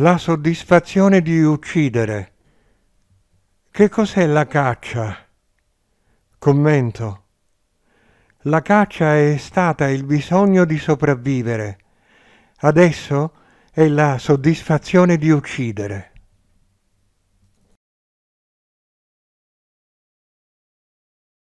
La soddisfazione di uccidere. Che cos'è la caccia? Commento. La caccia è stata il bisogno di sopravvivere. Adesso è la soddisfazione di uccidere.